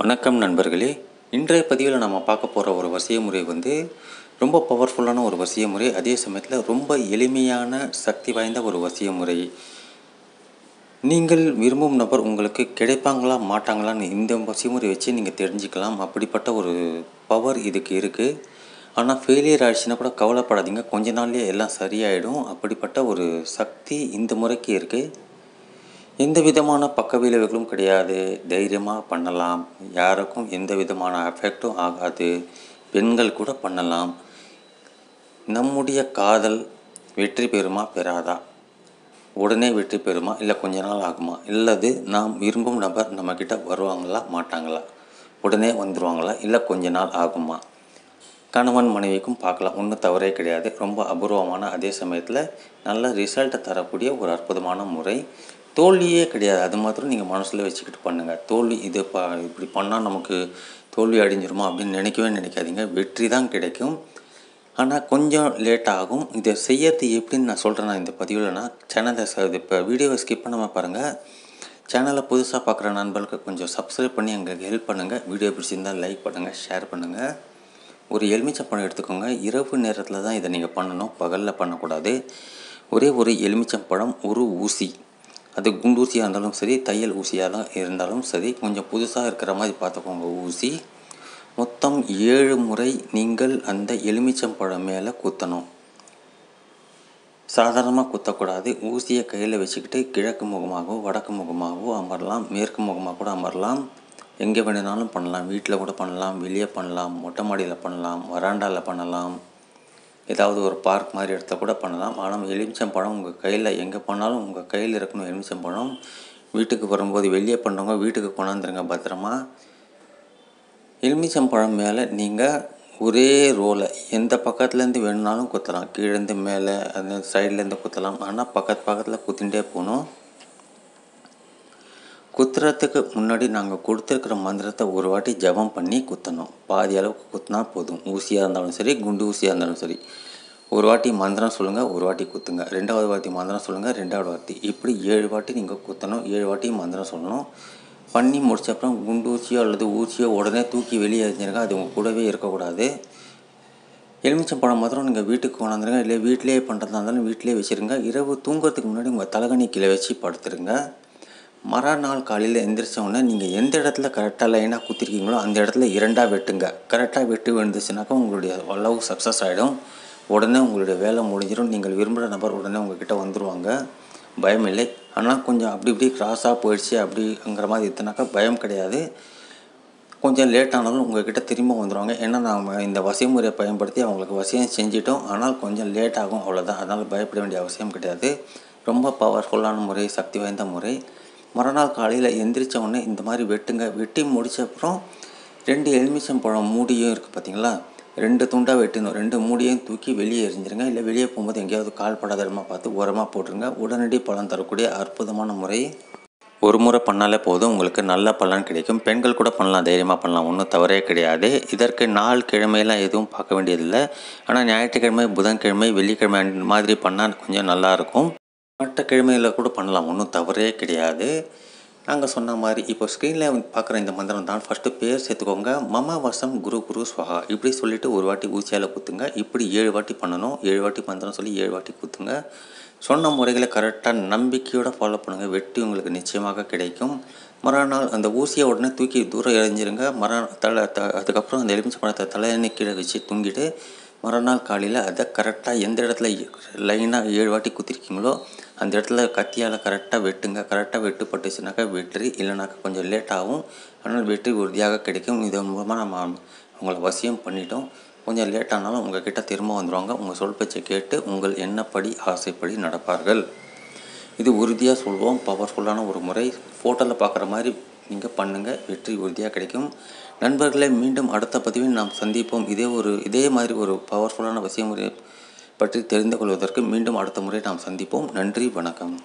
வணக்கம் நண்பர்களே இன்றைய பதிவில் நம்ம பார்க்க போகிற ஒரு வசிய முறை வந்து ரொம்ப பவர்ஃபுல்லான ஒரு வசிய முறை அதே சமயத்தில் ரொம்ப எளிமையான சக்தி வாய்ந்த ஒரு வசிய முறை நீங்கள் விரும்பும் நபர் உங்களுக்கு கிடைப்பாங்களா மாட்டாங்களான்னு இந்த முறை வச்சு நீங்கள் தெரிஞ்சுக்கலாம் அப்படிப்பட்ட ஒரு பவர் இதுக்கு இருக்குது ஆனால் ஃபெயிலியர் ஆகிடுச்சுன்னா கூட கவலைப்படாதீங்க கொஞ்ச நாள்லேயே எல்லாம் சரியாயிடும் அப்படிப்பட்ட ஒரு சக்தி இந்த முறைக்கு இருக்குது எந்த விதமான பக்க விளைவுகளும் கிடையாது தைரியமாக பண்ணலாம் யாருக்கும் எந்த விதமான அஃபெக்டும் ஆகாது பெண்கள் கூட பண்ணலாம் நம்முடைய காதல் வெற்றி பெறுமா பெறாதா உடனே வெற்றி பெறுமா இல்லை கொஞ்ச நாள் ஆகுமா இல்லது நாம் விரும்பும் நபர் நம்மக்கிட்ட வருவாங்களா மாட்டாங்களா உடனே வந்துடுவாங்களா இல்லை கொஞ்ச நாள் ஆகுமா கணவன் மனைவிக்கும் பார்க்கலாம் ஒன்றும் தவறே கிடையாது ரொம்ப அபூர்வமான அதே சமயத்தில் நல்ல ரிசல்ட்டை தரக்கூடிய ஒரு அற்புதமான முறை தோல்வியே கிடையாது அது மாத்திரம் நீங்கள் மனசில் வச்சுக்கிட்டு பண்ணுங்கள் தோல்வி இது ப இப்படி பண்ணால் நமக்கு தோல்வி அடைஞ்சிருமா அப்படின்னு நினைக்கவே நினைக்காதீங்க வெற்றி தான் கிடைக்கும் ஆனால் கொஞ்சம் லேட் ஆகும் இதை செய்யறது எப்படின்னு நான் சொல்கிறேன் நான் இந்த பதிவில்னா சேனலை இது இப்போ வீடியோவை ஸ்கிப் பண்ணாமல் பாருங்கள் சேனலை புதுசாக பார்க்குற நண்பர்களுக்கு கொஞ்சம் சப்ஸ்கிரைப் பண்ணி எங்களுக்கு ஹெல்ப் பண்ணுங்கள் வீடியோ பிடிச்சிருந்தால் லைக் பண்ணுங்கள் ஷேர் பண்ணுங்கள் ஒரு எலுமிச்சம்பழம் எடுத்துக்கோங்க இரவு நேரத்தில் தான் இதை நீங்கள் பண்ணணும் பகலில் பண்ணக்கூடாது ஒரே ஒரு எலுமிச்சம்பழம் ஒரு ஊசி அது குண்டூசியாக இருந்தாலும் சரி தையல் ஊசியாக தான் இருந்தாலும் சரி கொஞ்சம் புதுசாக இருக்கிற மாதிரி பார்த்துக்கோங்க ஊசி மொத்தம் ஏழு முறை நீங்கள் அந்த எலுமிச்சம்பழம் மேலே குத்தணும் சாதாரணமாக குத்தக்கூடாது ஊசியை கையில் வச்சுக்கிட்டு கிழக்கு முகமாகவோ வடக்கு முகமாகவோ அமரலாம் மேற்கு முகமாக கூட அமரலாம் எங்கே வேணுனாலும் பண்ணலாம் வீட்டில் கூட பண்ணலாம் வெளியே பண்ணலாம் மொட்டை மாடியில் பண்ணலாம் வராண்டாவில் பண்ணலாம் ஏதாவது ஒரு பார்க் மாதிரி இடத்த கூட பண்ணலாம் ஆனால் எலுமிச்சம் பழம் உங்கள் கையில் எங்கே பண்ணாலும் உங்கள் கையில் இருக்கணும் எலுமிச்சம் பழம் வீட்டுக்கு வரும்போது வெளியே பண்ணுறவங்க வீட்டுக்கு கொண்டாந்துருங்க பத்திரமா எலுமிச்சம் பழம் மேலே நீங்கள் ஒரே ரோலை எந்த பக்கத்துலேருந்து வேணுனாலும் குத்தலாம் கீழேருந்து மேலே அந்த சைட்லேருந்து குத்தலாம் ஆனால் பக்கத்து பக்கத்தில் குத்தின்ண்டே போகணும் குத்துறதுக்கு முன்னாடி நாங்கள் கொடுத்துருக்குற மந்திரத்தை ஒரு வாட்டி ஜபம் பண்ணி குத்தணும் பாதி அளவுக்கு குத்துனா போதும் ஊசியாக இருந்தாலும் சரி குண்டு ஊசியாக இருந்தாலும் சரி ஒரு வாட்டி மந்திரம் சொல்லுங்கள் ஒரு வாட்டி குத்துங்க ரெண்டாவது வாட்டி மந்திரம் சொல்லுங்கள் ரெண்டாவது வாட்டி இப்படி ஏழு வாட்டி நீங்கள் குத்தணும் ஏழு வாட்டி மந்திரம் சொல்லணும் பண்ணி முடித்த அப்புறம் குண்டு ஊசியோ அல்லது ஊசியோ உடனே தூக்கி வெளியே எறிஞ்சிருங்க அது உங்கள் கூடவே இருக்கக்கூடாது எலுமிச்சம் பழம் மாத்திரம் நீங்கள் வீட்டுக்கு கொண்டாந்துருங்க இல்லை வீட்டிலே பண்ணுறதா இருந்தாலும் வீட்டிலேயே வச்சுருங்க இரவு தூங்குறதுக்கு முன்னாடி உங்கள் தலைகணி கீழே வச்சு படுத்துருங்க மறுநாள் காலையில் எந்திரிச்சவங்கன்னா நீங்கள் எந்த இடத்துல கரெக்டாக லைனாக குத்திருக்கீங்களோ அந்த இடத்துல இரண்டாக வெட்டுங்க கரெக்டாக வெட்டு விழுந்துச்சுனாக்கா உங்களுடைய அளவு சக்ஸஸ் ஆகிடும் உடனே உங்களுடைய வேலை முடிஞ்சிடும் நீங்கள் விரும்புகிற நபர் உடனே உங்ககிட்ட வந்துடுவாங்க பயம் இல்லை ஆனால் கொஞ்சம் அப்படி இப்படி க்ராஸாக போயிடுச்சு அப்படிங்கிற மாதிரி எத்தனாக்கா பயம் கிடையாது கொஞ்சம் லேட் ஆனாலும் உங்கள்கிட்ட திரும்ப வந்துடுவாங்க ஏன்னா நாம் இந்த வசிய முறையை பயன்படுத்தி அவங்களுக்கு வசியம் செஞ்சிட்டோம் ஆனால் கொஞ்சம் லேட் ஆகும் அவ்வளோதான் அதனால் பயப்பட வேண்டிய அவசியம் கிடையாது ரொம்ப பவர்ஃபுல்லான முறை சக்தி வாய்ந்த முறை மறுநாள் காலையில் எந்திரிச்ச உடனே இந்த மாதிரி வெட்டுங்க வெட்டி முடித்த அப்புறம் ரெண்டு எலுமிச்சம் பழம் மூடியும் இருக்குது பார்த்தீங்களா ரெண்டு துண்டாக வெட்டணும் ரெண்டு மூடியும் தூக்கி வெளியே எரிஞ்சிருங்க இல்லை வெளியே போகும்போது எங்கேயாவது கால் படாதரமாக பார்த்து உரமாக போட்டுருங்க உடனடி பழம் தரக்கூடிய அற்புதமான முறை ஒரு முறை பண்ணாலே போதும் உங்களுக்கு நல்ல பலன் கிடைக்கும் பெண்கள் கூட பண்ணலாம் தைரியமாக பண்ணலாம் ஒன்றும் தவறே கிடையாது இதற்கு நாள் கிழமையெல்லாம் எதுவும் பார்க்க வேண்டியதில்லை ஆனால் ஞாயிற்றுக்கிழமை புதன்கிழமை வெள்ளிக்கிழமை மாதிரி பண்ணால் கொஞ்சம் நல்லாயிருக்கும் மட்டக்கிழமையில் கூட பண்ணலாம் ஒன்றும் தவறே கிடையாது நாங்கள் சொன்ன மாதிரி இப்போ ஸ்க்ரீனில் பார்க்குற இந்த மந்திரம் தான் ஃபஸ்ட்டு பேர் சேர்த்துக்கோங்க மம வசம் குரு குரு ஸ்வஹா இப்படி சொல்லிவிட்டு ஒரு வாட்டி ஊசியால் குத்துங்க இப்படி ஏழு வாட்டி பண்ணணும் ஏழு வாட்டி மந்திரம் சொல்லி ஏழு வாட்டி குத்துங்க சொன்ன முறைகளை கரெக்டாக நம்பிக்கையோடு ஃபாலோ பண்ணுங்கள் வெட்டி உங்களுக்கு நிச்சயமாக கிடைக்கும் மறுநாள் அந்த ஊசியை உடனே தூக்கி தூரம் எறிஞ்சிருங்க மர தலை த அதுக்கப்புறம் அந்த எலுமிச்சை பழத்தை தலையணை கீழே வச்சு தூங்கிட்டு மறுநாள் காலையில் அதை கரெக்டாக எந்த இடத்துல லைனாக ஏழு வாட்டி குத்திருக்கீங்களோ அந்த இடத்துல கத்தியால் கரெக்டாக வெட்டுங்க கரெக்டாக பட்டுச்சுனாக்கா வெற்றி இல்லைனாக்கா கொஞ்சம் லேட் ஆகும் ஆனால் வெற்றி உறுதியாக கிடைக்கும் இதன் மூலமாக நம்ம உங்களை வசியம் பண்ணிட்டோம் கொஞ்சம் லேட் ஆனாலும் கிட்டே திரும்ப வந்துடுவாங்க உங்கள் சொல் பேச்சை கேட்டு உங்கள் என்னப்படி ஆசைப்படி நடப்பார்கள் இது உறுதியாக சொல்வோம் பவர்ஃபுல்லான ஒரு முறை ஃபோட்டோவில் பார்க்குற மாதிரி நீங்கள் பண்ணுங்கள் வெற்றி உறுதியாக கிடைக்கும் நண்பர்களை மீண்டும் அடுத்த பதிவில் நாம் சந்திப்போம் இதே ஒரு இதே மாதிரி ஒரு பவர்ஃபுல்லான விஷயம் பற்றி தெரிந்து கொள்வதற்கு மீண்டும் அடுத்த முறை நாம் சந்திப்போம் நன்றி வணக்கம்